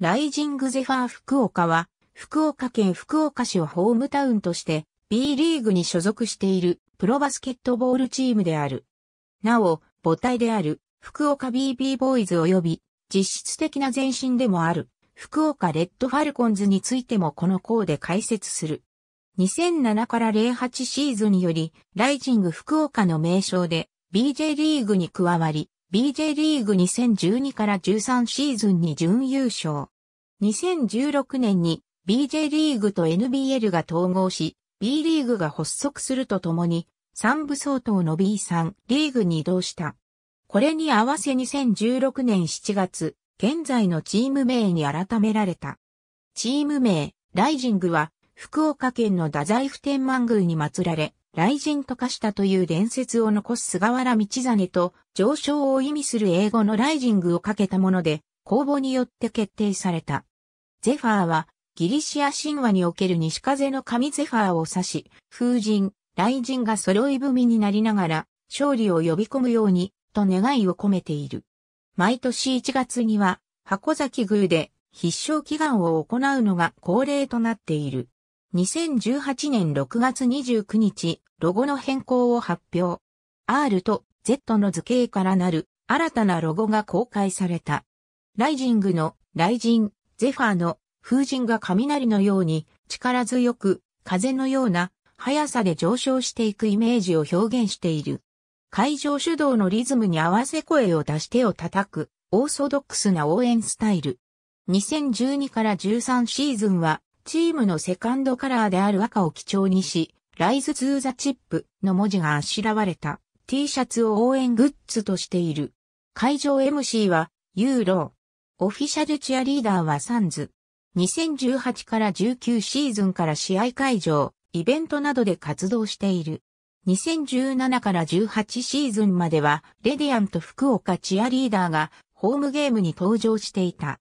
ライジングゼファー福岡は、福岡県福岡市をホームタウンとして B リーグに所属しているプロバスケットボールチームである。なお、母体である福岡 BB ボーイズ及び実質的な前身でもある福岡レッドファルコンズについてもこの項で解説する。2007から08シーズンよりライジング福岡の名称で BJ リーグに加わり、BJ リーグ2012から13シーズンに準優勝。2016年に BJ リーグと NBL が統合し、B リーグが発足するとともに、3部相当の B3 リーグに移動した。これに合わせ2016年7月、現在のチーム名に改められた。チーム名、ライジングは、福岡県の太宰府天満宮に祀られ、ライジンと化したという伝説を残す菅原道真と上昇を意味する英語のライジングをかけたもので、公募によって決定された。ゼファーは、ギリシア神話における西風の神ゼファーを指し、風神、雷神が揃い踏みになりながら、勝利を呼び込むように、と願いを込めている。毎年1月には、箱崎宮で必勝祈願を行うのが恒例となっている。2018年6月29日、ロゴの変更を発表。R と Z の図形からなる新たなロゴが公開された。ライジングの雷神、ゼファーの風神が雷のように力強く風のような速さで上昇していくイメージを表現している。会場主導のリズムに合わせ声を出してを叩くオーソドックスな応援スタイル。2012から13シーズンはチームのセカンドカラーである赤を基調にし、ライズ・ツー・ザ・チップの文字があしらわれた。T シャツを応援グッズとしている。会場 MC は、ユーロー。オフィシャルチアリーダーはサンズ。2018から19シーズンから試合会場、イベントなどで活動している。2017から18シーズンまでは、レディアント福岡チアリーダーが、ホームゲームに登場していた。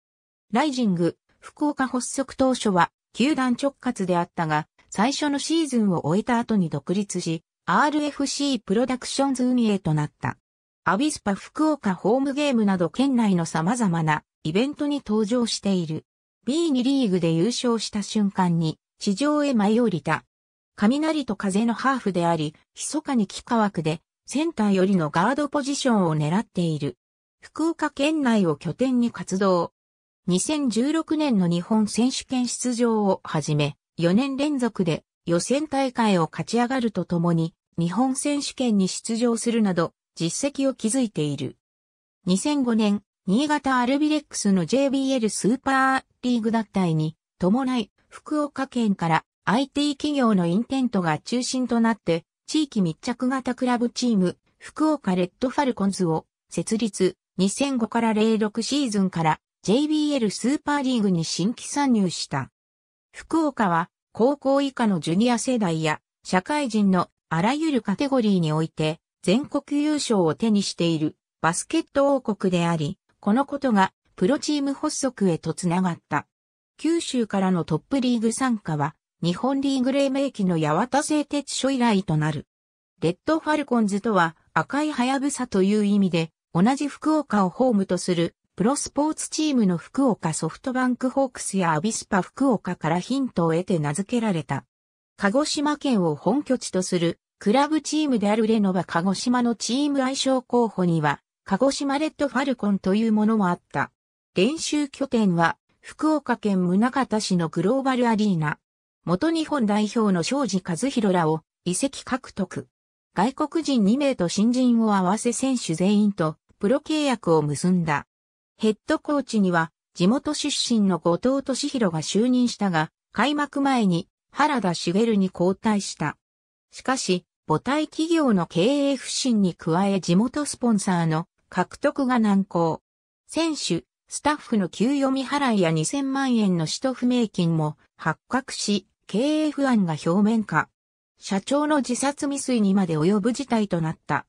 ライジング、福岡発足当初は、球団直轄であったが、最初のシーズンを終えた後に独立し、RFC プロダクションズ運営となった。アビスパ福岡ホームゲームなど県内の様々なイベントに登場している。B2 リーグで優勝した瞬間に地上へ舞い降りた。雷と風のハーフであり、密かに木川枠でセンターよりのガードポジションを狙っている。福岡県内を拠点に活動。2016年の日本選手権出場をはじめ、4年連続で予選大会を勝ち上がるとともに、日本選手権に出場するなど、実績を築いている。2005年、新潟アルビレックスの JBL スーパーリーグ脱退に伴い、福岡県から IT 企業のインテントが中心となって、地域密着型クラブチーム、福岡レッドファルコンズを設立、2005から06シーズンから JBL スーパーリーグに新規参入した。福岡は高校以下のジュニア世代や社会人のあらゆるカテゴリーにおいて全国優勝を手にしているバスケット王国であり、このことがプロチーム発足へとつながった。九州からのトップリーグ参加は日本リーグ黎明期の八幡製鉄所以来となる。レッドファルコンズとは赤いハヤブサという意味で同じ福岡をホームとするプロスポーツチームの福岡ソフトバンクホークスやアビスパ福岡からヒントを得て名付けられた。鹿児島県を本拠地とするクラブチームであるレノバ鹿児島のチーム愛称候補には、鹿児島レッドファルコンというものもあった。練習拠点は、福岡県宗方市のグローバルアリーナ。元日本代表の庄司和弘らを移籍獲得。外国人2名と新人を合わせ選手全員とプロ契約を結んだ。ヘッドコーチには地元出身の後藤敏弘が就任したが、開幕前に原田茂に交代した。しかし、母体企業の経営不振に加え地元スポンサーの獲得が難航。選手、スタッフの給与未払いや2000万円の使途不明金も発覚し、経営不安が表面化。社長の自殺未遂にまで及ぶ事態となった。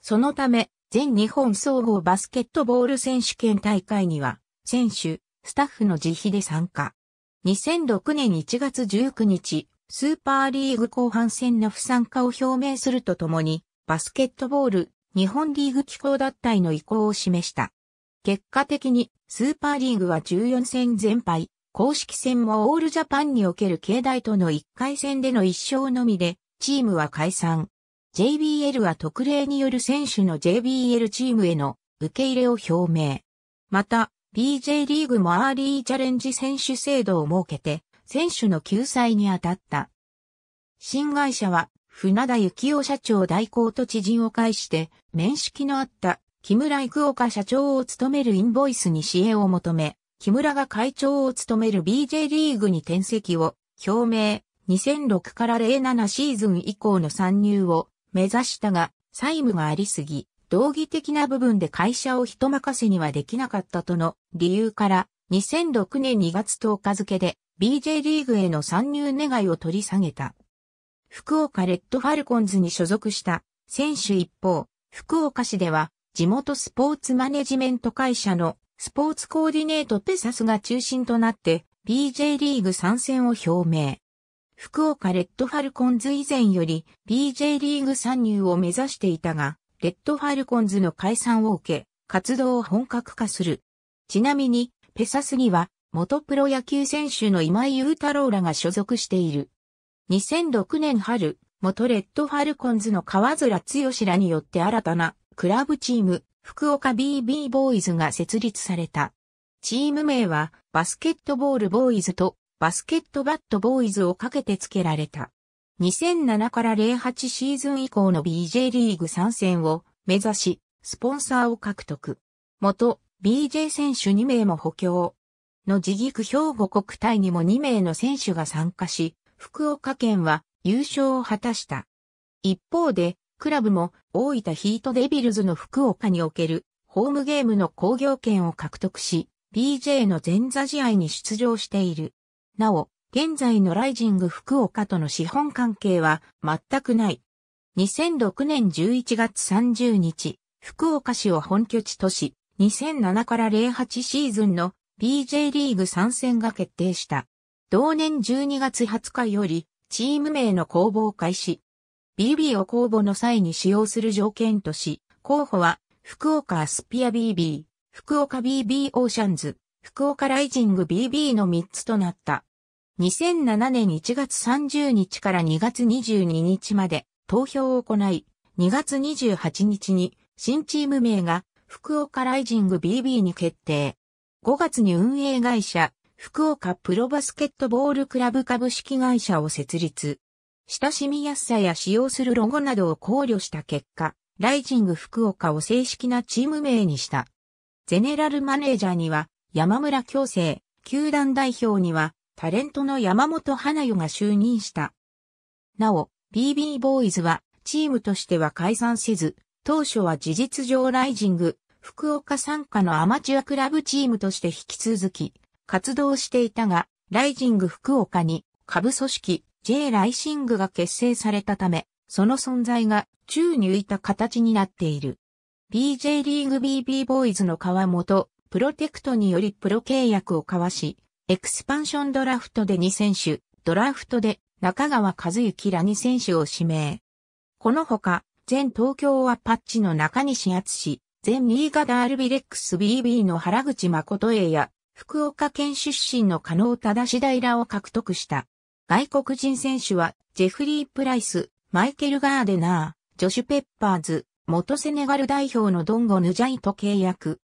そのため、全日本総合バスケットボール選手権大会には、選手、スタッフの自費で参加。2006年1月19日、スーパーリーグ後半戦の不参加を表明するとともに、バスケットボール、日本リーグ機構脱退の意向を示した。結果的に、スーパーリーグは14戦全敗、公式戦もオールジャパンにおける境内との1回戦での1勝のみで、チームは解散。JBL は特例による選手の JBL チームへの受け入れを表明。また、BJ リーグもアーリーチャレンジ選手制度を設けて、選手の救済に当たった。新会社は、船田幸雄社長代行と知人を介して、面識のあった木村育岡社長を務めるインボイスに支援を求め、木村が会長を務める BJ リーグに転籍を表明、2006から07シーズン以降の参入を目指したが、債務がありすぎ、道義的な部分で会社を人任せにはできなかったとの理由から、2006年2月10日付で BJ リーグへの参入願いを取り下げた。福岡レッドファルコンズに所属した選手一方、福岡市では地元スポーツマネジメント会社のスポーツコーディネートペサスが中心となって BJ リーグ参戦を表明。福岡レッドファルコンズ以前より b j リーグ参入を目指していたが、レッドファルコンズの解散を受け、活動を本格化する。ちなみに、ペサスには、元プロ野球選手の今井雄太郎らが所属している。2006年春、元レッドファルコンズの川面剛らによって新たなクラブチーム、福岡 BB ボーイズが設立された。チーム名はバスケットボールボーイズとバスケットバットボーイズをかけて付けられた。2007から08シーズン以降の BJ リーグ参戦を目指し、スポンサーを獲得。元、BJ 選手2名も補強。の自菊兵庫国体にも2名の選手が参加し、福岡県は優勝を果たした。一方で、クラブも大分ヒートデビルズの福岡におけるホームゲームの工業権を獲得し、BJ の前座試合に出場している。なお、現在のライジング福岡との資本関係は全くない。2006年11月30日、福岡市を本拠地とし、2007から08シーズンの BJ リーグ参戦が決定した。同年12月20日より、チーム名の公募を開始。BB を公募の際に使用する条件とし、候補は、福岡アスピア BB、福岡 BB オーシャンズ、福岡ライジング BB の3つとなった。2007年1月30日から2月22日まで投票を行い、2月28日に新チーム名が福岡ライジング BB に決定。5月に運営会社福岡プロバスケットボールクラブ株式会社を設立。親しみやすさや使用するロゴなどを考慮した結果、ライジング福岡を正式なチーム名にした。ゼネラルマネージャーには山村京成、球団代表にはタレントの山本花代が就任した。なお、BB ボーイズはチームとしては解散せず、当初は事実上ライジング、福岡参加のアマチュアクラブチームとして引き続き、活動していたが、ライジング福岡に下部組織 J ライシングが結成されたため、その存在が宙に浮いた形になっている。BJ リーグ BB ボーイズの川本、プロテクトによりプロ契約を交わし、エクスパンションドラフトで2選手、ドラフトで中川和幸ら2選手を指名。このほか、全東京アパッチの中西敦全新潟アルビレックス BB の原口誠栄や、福岡県出身の加納忠平らを獲得した。外国人選手は、ジェフリー・プライス、マイケル・ガーデナー、ジョシュ・ペッパーズ、元セネガル代表のドンゴ・ヌジャイと契約。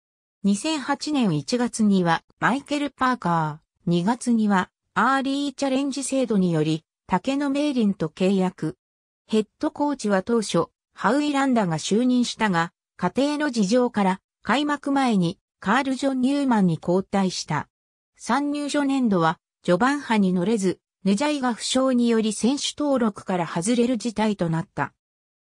2008年1月には、マイケル・パーカー、2月には、アーリーチャレンジ制度により、竹野リ林と契約。ヘッドコーチは当初、ハウイランダが就任したが、家庭の事情から、開幕前に、カール・ジョン・ニューマンに交代した。参入初年度は、序盤派に乗れず、ネジャイが負傷により選手登録から外れる事態となった。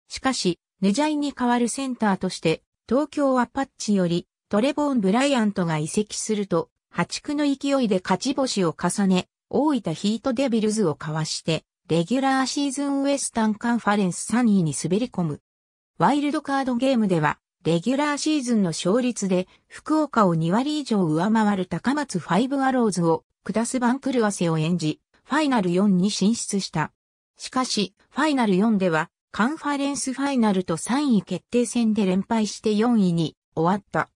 しかし、ネジャイに代わるセンターとして、東京アパッチよりトレボーン・ブライアントが移籍すると、破竹の勢いで勝ち星を重ね、大分ヒートデビルズをかわして、レギュラーシーズンウエスタンカンファレンス3位に滑り込む。ワイルドカードゲームでは、レギュラーシーズンの勝率で、福岡を2割以上上回る高松ファイブアローズを、下す番狂わせを演じ、ファイナル4に進出した。しかし、ファイナル4では、カンファレンスファイナルと3位決定戦で連敗して4位に終わった。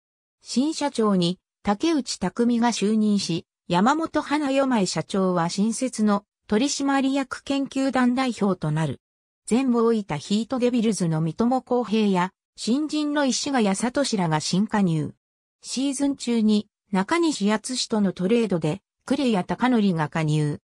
新社長に竹内匠が就任し、山本花代前社長は新設の取締役研究団代表となる。前後いたヒートデビルズの三友公平や、新人の石ヶ谷聡らが新加入。シーズン中に中西厚氏とのトレードで、呉谷隆則が加入。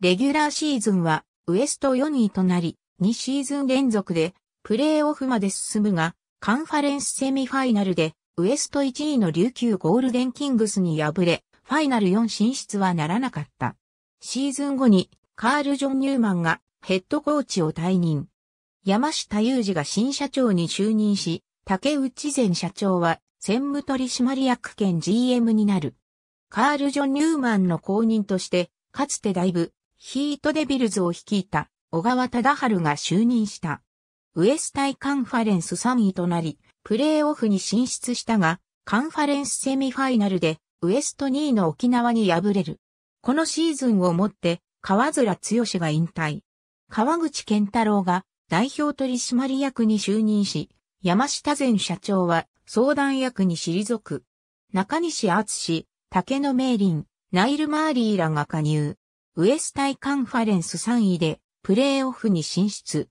レギュラーシーズンはウエスト4位となり、2シーズン連続でプレーオフまで進むが、カンファレンスセミファイナルでウエスト1位の琉球ゴールデンキングスに敗れ、ファイナル4進出はならなかった。シーズン後にカール・ジョン・ニューマンがヘッドコーチを退任。山下裕二が新社長に就任し、竹内前社長は専務取締役兼 GM になる。カール・ジョン・ニューマンの後任として、かつてだいぶヒートデビルズを率いた小川忠春が就任した。ウエスタイカンファレンス3位となり、プレーオフに進出したが、カンファレンスセミファイナルで、ウエスト2位の沖縄に敗れる。このシーズンをもって、川面剛が引退。川口健太郎が代表取締役に就任し、山下前社長は相談役に退く。中西敦竹野明林、ナイル・マーリーらが加入。ウエスタイカンファレンス3位でプレーオフに進出。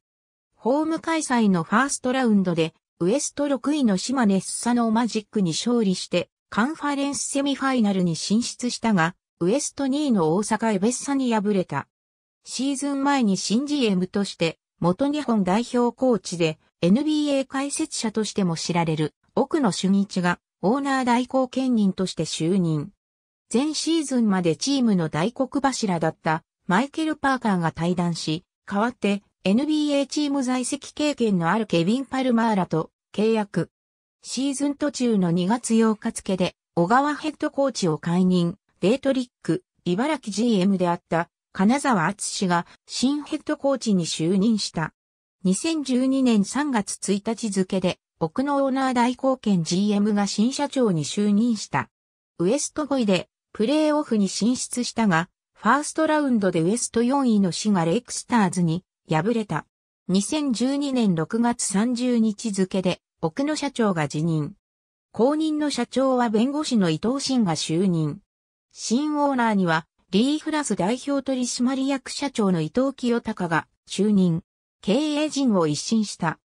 ホーム開催のファーストラウンドでウエスト6位の島根スサノーマジックに勝利して、カンファレンスセミファイナルに進出したが、ウエスト2位の大阪エベッサに敗れた。シーズン前に新 GM として、元日本代表コーチで NBA 解説者としても知られる奥野俊一がオーナー代行兼任として就任。前シーズンまでチームの大黒柱だったマイケル・パーカーが退団し、代わって NBA チーム在籍経験のあるケビン・パルマーラと契約。シーズン途中の2月8日付で、小川ヘッドコーチを解任、デートリック、茨城 GM であった金沢厚氏が新ヘッドコーチに就任した。2012年3月1日付で、奥のオーナー代行権 GM が新社長に就任した。ウエスト5位でプレーオフに進出したが、ファーストラウンドでウエスト4位のシがレイクスターズに敗れた。2012年6月30日付で、奥野社長が辞任。後任の社長は弁護士の伊藤慎が就任。新オーナーには、リーフラス代表取締役社長の伊藤清隆が就任。経営陣を一新した。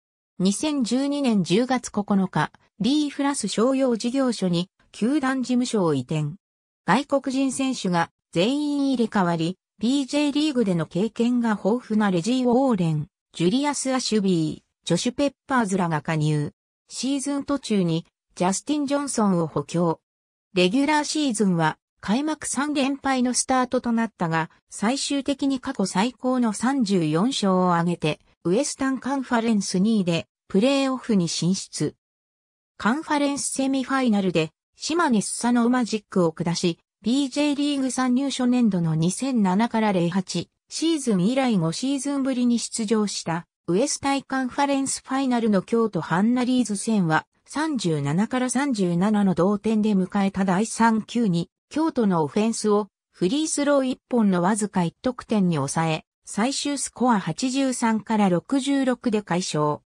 2012年10月9日、リーフラス商用事業所に球団事務所を移転。外国人選手が全員入れ替わり、b j リーグでの経験が豊富なレジー・オーレン、ジュリアス・アシュビー、ジョシュ・ペッパーズらが加入。シーズン途中にジャスティン・ジョンソンを補強。レギュラーシーズンは開幕3連敗のスタートとなったが、最終的に過去最高の34勝を挙げて、ウエスタンカンファレンス2位でプレーオフに進出。カンファレンスセミファイナルで島根スサノーマジックを下し、BJ リーグ参入初年度の2007から08シーズン以来5シーズンぶりに出場したウエスタイカンファレンスファイナルの京都ハンナリーズ戦は37から37の同点で迎えた第3球に京都のオフェンスをフリースロー1本のわずか1得点に抑え、最終スコア83から66で解消。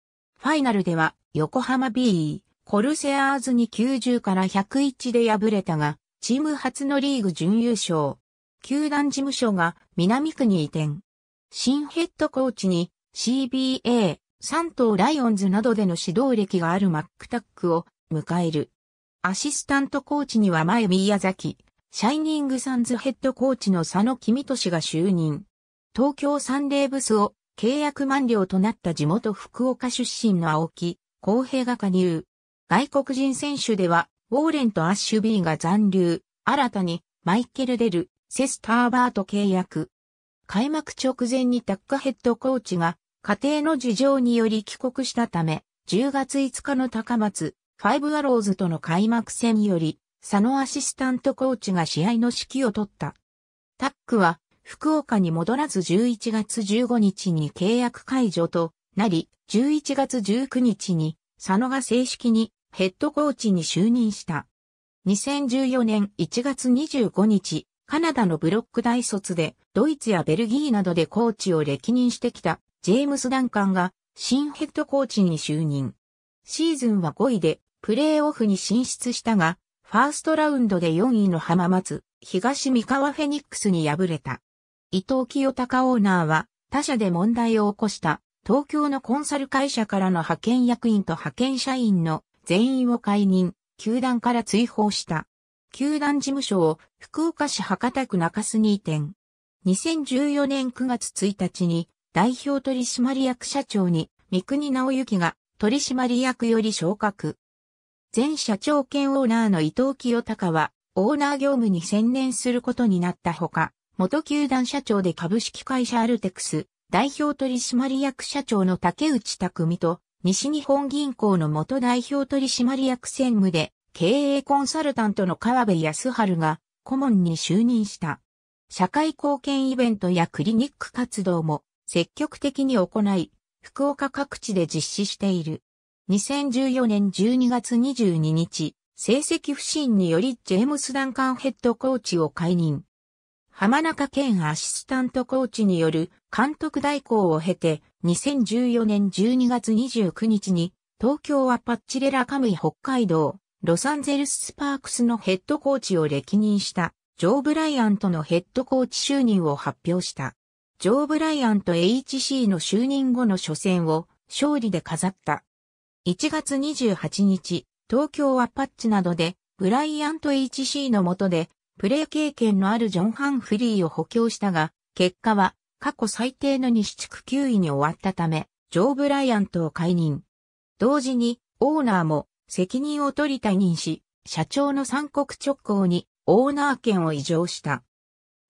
ファイナルでは横浜 B コルセアーズに90から101で敗れたが、チーム初のリーグ準優勝。球団事務所が南区に移転。新ヘッドコーチに CBA、三島ライオンズなどでの指導歴があるマックタックを迎える。アシスタントコーチには前宮崎、シャイニングサンズヘッドコーチの佐野君俊が就任。東京サンデーブスを契約満了となった地元福岡出身の青木、公平が加入。外国人選手ではウォーレンとアッシュビーが残留、新たにマイケル・デル、セス・ターバーと契約。開幕直前にタッカヘッドコーチが家庭の事情により帰国したため、10月5日の高松、ファイブアローズとの開幕戦より、佐野アシスタントコーチが試合の指揮を取った。タックは、福岡に戻らず11月15日に契約解除となり、11月19日に佐野が正式にヘッドコーチに就任した。2014年1月25日、カナダのブロック大卒で、ドイツやベルギーなどでコーチを歴任してきた、ジェームス・ダンカンが、新ヘッドコーチに就任。シーズンは5位で、プレーオフに進出したが、ファーストラウンドで4位の浜松、東三河フェニックスに敗れた。伊藤清隆オーナーは、他社で問題を起こした、東京のコンサル会社からの派遣役員と派遣社員の全員を解任、球団から追放した。球団事務所を福岡市博多区中洲に移転。2014年9月1日に代表取締役社長に三国直之が取締役より昇格。前社長兼オーナーの伊藤清隆はオーナー業務に専念することになったほか、元球団社長で株式会社アルテクス代表取締役社長の竹内匠と西日本銀行の元代表取締役専務で、経営コンサルタントの川辺康春が、顧問に就任した。社会貢献イベントやクリニック活動も積極的に行い、福岡各地で実施している。2014年12月22日、成績不振によりジェームス・ダンカンヘッドコーチを解任。浜中健アシスタントコーチによる監督代行を経て、2014年12月29日に、東京アパッチレラカムイ北海道、ロサンゼルススパークスのヘッドコーチを歴任した、ジョー・ブライアントのヘッドコーチ就任を発表した。ジョー・ブライアント HC の就任後の初戦を勝利で飾った。1月28日、東京アパッチなどで、ブライアント HC の下で、プレー経験のあるジョン・ハンフリーを補強したが、結果は過去最低の西地区9位に終わったため、ジョー・ブライアントを解任。同時に、オーナーも責任を取り退任し、社長の三国直行にオーナー権を移譲した。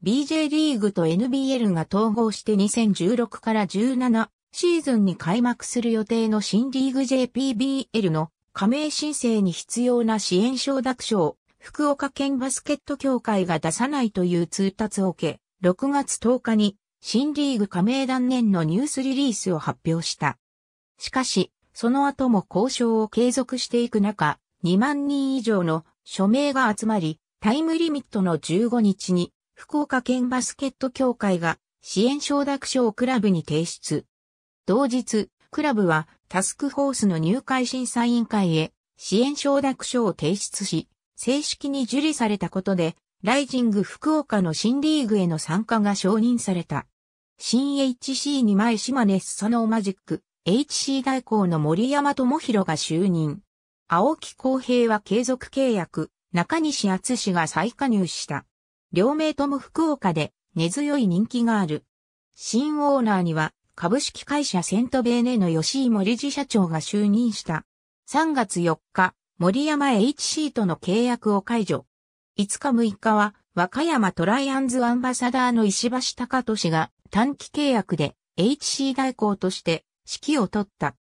BJ リーグと NBL が統合して2016から17シーズンに開幕する予定の新リーグ JPBL の加盟申請に必要な支援承諾書を福岡県バスケット協会が出さないという通達を受け、6月10日に新リーグ加盟断念のニュースリリースを発表した。しかし、その後も交渉を継続していく中、2万人以上の署名が集まり、タイムリミットの15日に、福岡県バスケット協会が支援承諾書をクラブに提出。同日、クラブはタスクフォースの入会審査委員会へ支援承諾書を提出し、正式に受理されたことで、ライジング福岡の新リーグへの参加が承認された。新 HC に前島根スソノーマジック、HC 代行の森山智弘が就任。青木公平は継続契約、中西厚氏が再加入した。両名とも福岡で根強い人気がある。新オーナーには株式会社セントベーネの吉井森次社長が就任した。3月4日、森山 HC との契約を解除。5日6日は、和歌山トライアンズアンバサダーの石橋隆俊が短期契約で HC 代行として指揮を取った。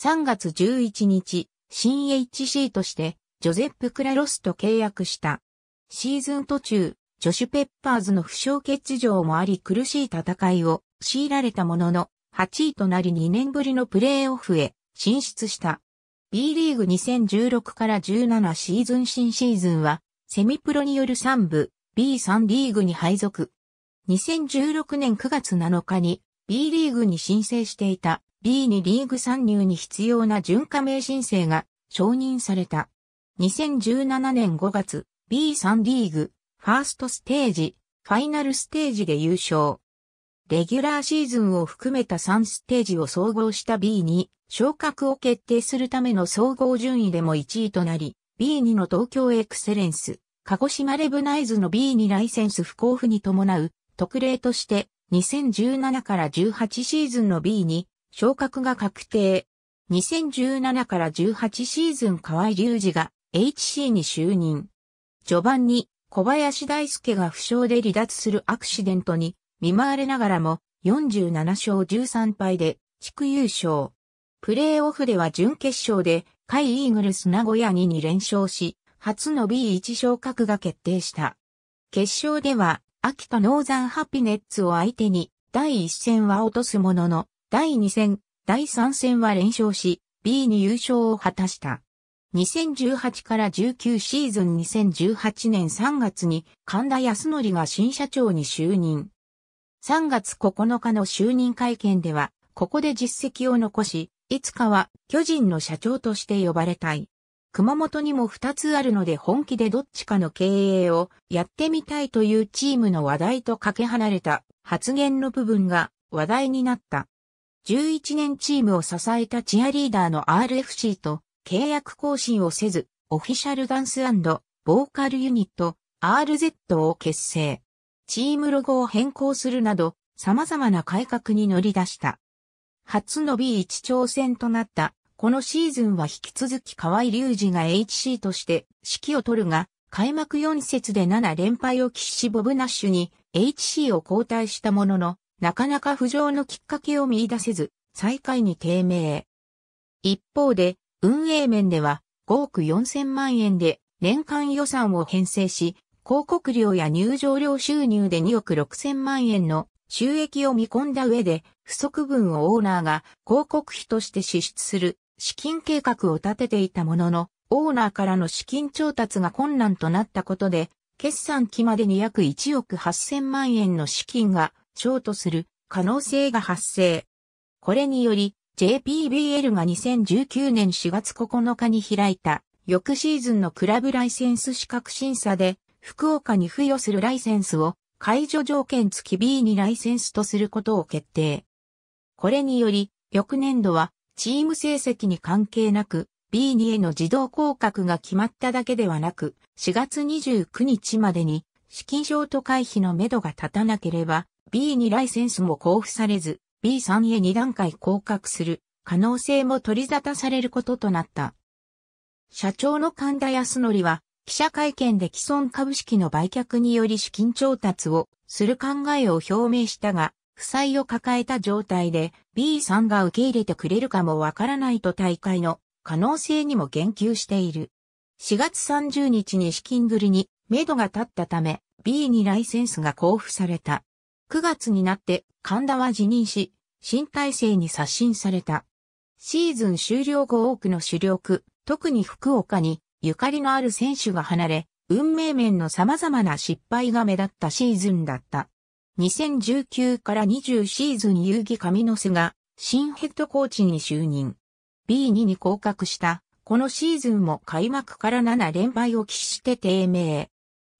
3月11日、新 HC としてジョゼップ・クラロスと契約した。シーズン途中、ジョシュ・ペッパーズの負傷欠場もあり苦しい戦いを強いられたものの、8位となり2年ぶりのプレーオフへ進出した。B リーグ2016から17シーズン新シーズンは、セミプロによる3部、B3 リーグに配属。2016年9月7日に B リーグに申請していた B2 リーグ参入に必要な準加盟申請が承認された。2017年5月、B3 リーグ、ファーストステージ、ファイナルステージで優勝。レギュラーシーズンを含めた3ステージを総合した B2 昇格を決定するための総合順位でも1位となり、B2 の東京エクセレンス、鹿児島レブナイズの B2 ライセンス不交付に伴う特例として2017から18シーズンの B2 昇格が確定。2017から18シーズン河合隆二が HC に就任。序盤に小林大輔が負傷で離脱するアクシデントに見舞われながらも47勝13敗で地区優勝。プレーオフでは準決勝で、カイ・イーグルス名古屋に2連勝し、初の B1 昇格が決定した。決勝では、秋田ノーザンハピネッツを相手に、第1戦は落とすものの、第2戦、第3戦は連勝し、B に優勝を果たした。2018から19シーズン2018年3月に神田康則が新社長に就任。3月9日の就任会見では、ここで実績を残し、いつかは巨人の社長として呼ばれたい。熊本にも2つあるので本気でどっちかの経営をやってみたいというチームの話題とかけ離れた発言の部分が話題になった。11年チームを支えたチアリーダーの RFC と契約更新をせず、オフィシャルダンスボーカルユニット RZ を結成。チームロゴを変更するなど様々な改革に乗り出した。初の B1 挑戦となった。このシーズンは引き続き河合隆二が HC として指揮を取るが、開幕4節で7連敗を喫しボブナッシュに HC を交代したものの、なかなか浮上のきっかけを見出せず、最下位に低迷。一方で、運営面では5億4000万円で年間予算を編成し、広告料や入場料収入で2億6000万円の収益を見込んだ上で、不足分をオーナーが広告費として支出する資金計画を立てていたものの、オーナーからの資金調達が困難となったことで、決算期までに約1億8000万円の資金がショートする可能性が発生。これにより、JPBL が2019年4月9日に開いた、翌シーズンのクラブライセンス資格審査で、福岡に付与するライセンスを解除条件付き B にライセンスとすることを決定。これにより、翌年度はチーム成績に関係なく B2 への自動降格が決まっただけではなく、4月29日までに資金ーと回避のめどが立たなければ B2 ライセンスも交付されず B3 へ2段階降格する可能性も取り沙汰されることとなった。社長の神田康則は記者会見で既存株式の売却により資金調達をする考えを表明したが、負債を抱えた状態で B さんが受け入れてくれるかもわからないと大会の可能性にも言及している。4月30日に資金繰りに目処が立ったため B にライセンスが交付された。9月になって神田は辞任し、新体制に刷新された。シーズン終了後多くの主力、特に福岡にゆかりのある選手が離れ、運命面の様々な失敗が目立ったシーズンだった。2019から20シーズン遊戯神の巣が新ヘッドコーチに就任。B2 に降格した、このシーズンも開幕から7連敗を喫して低迷。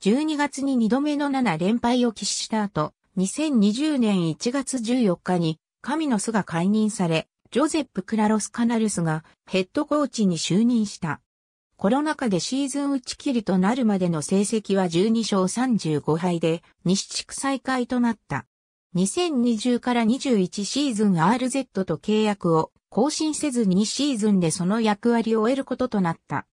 12月に2度目の7連敗を喫した後、2020年1月14日に、神の巣が解任され、ジョゼップ・クラロス・カナルスがヘッドコーチに就任した。コロナ禍でシーズン打ち切りとなるまでの成績は12勝35敗で西地区再開となった。2020から21シーズン RZ と契約を更新せず2シーズンでその役割を得ることとなった。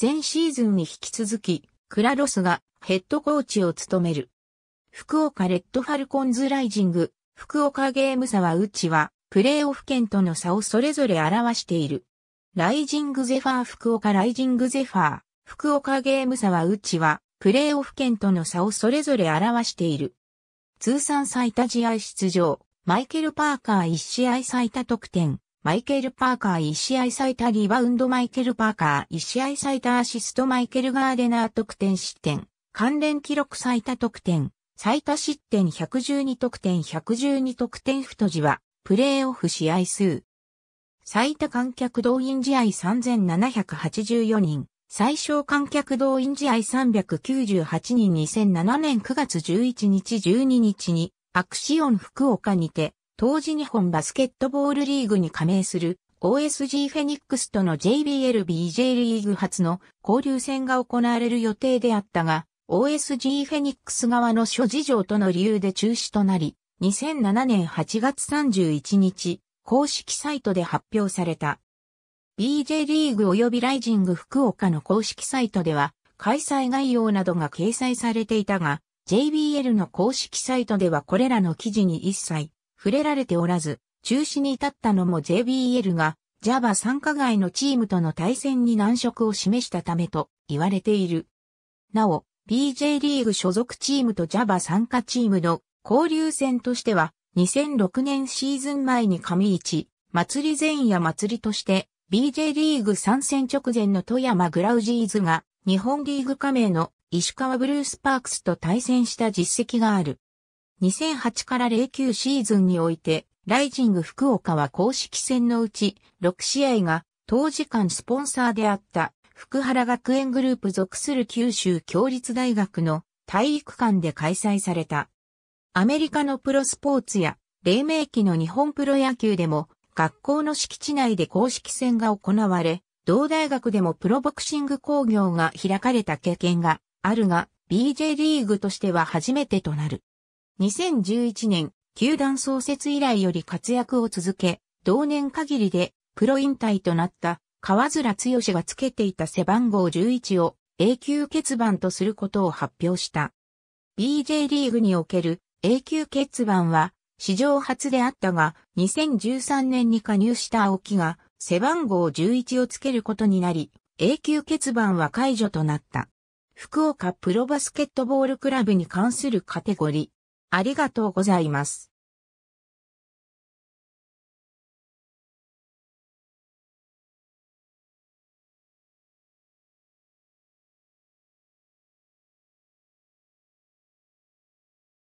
前シーズンに引き続き、クラロスがヘッドコーチを務める。福岡レッドファルコンズライジング、福岡ゲーム差はうちは、プレーオフ圏との差をそれぞれ表している。ライジングゼファー福岡ライジングゼファー、福岡ゲーム差はうちは、プレーオフ圏との差をそれぞれ表している。通算最多試合出場、マイケル・パーカー1試合最多得点、マイケル・パーカー1試合最多リバウンドマイケル・パーカー1試合最多アシストマイケル・ガーデナー得点失点、関連記録最多得点、最多失点112得点112得点太字は、プレーオフ試合数。最多観客動員試合3784人、最小観客動員試合398人2007年9月11日12日に、アクシオン福岡にて、当時日本バスケットボールリーグに加盟する OSG フェニックスとの JBLBJ リーグ初の交流戦が行われる予定であったが、OSG フェニックス側の諸事情との理由で中止となり、2007年8月31日、公式サイトで発表された。BJ リーグ及びライジング福岡の公式サイトでは、開催概要などが掲載されていたが、JBL の公式サイトではこれらの記事に一切触れられておらず、中止に至ったのも JBL が JAVA 参加外のチームとの対戦に難色を示したためと言われている。なお、BJ リーグ所属チームと JAVA 参加チームの交流戦としては、2006年シーズン前に上市、祭り前夜祭りとして、BJ リーグ参戦直前の富山グラウジーズが、日本リーグ加盟の石川ブルースパークスと対戦した実績がある。2008から09シーズンにおいて、ライジング福岡は公式戦のうち6試合が当時間スポンサーであった福原学園グループ属する九州共立大学の体育館で開催された。アメリカのプロスポーツや、黎明期の日本プロ野球でも、学校の敷地内で公式戦が行われ、同大学でもプロボクシング工業が開かれた経験があるが、BJ リーグとしては初めてとなる。2011年、球団創設以来より活躍を続け、同年限りでプロ引退となった川面剛がつけていた背番号11を永久欠番とすることを発表した。BJ リーグにおける永久欠番は史上初であったが、2013年に加入した青木が背番号11をつけることになり、永久欠番は解除となった。福岡プロバスケットボールクラブに関するカテゴリー。ありがとうございます。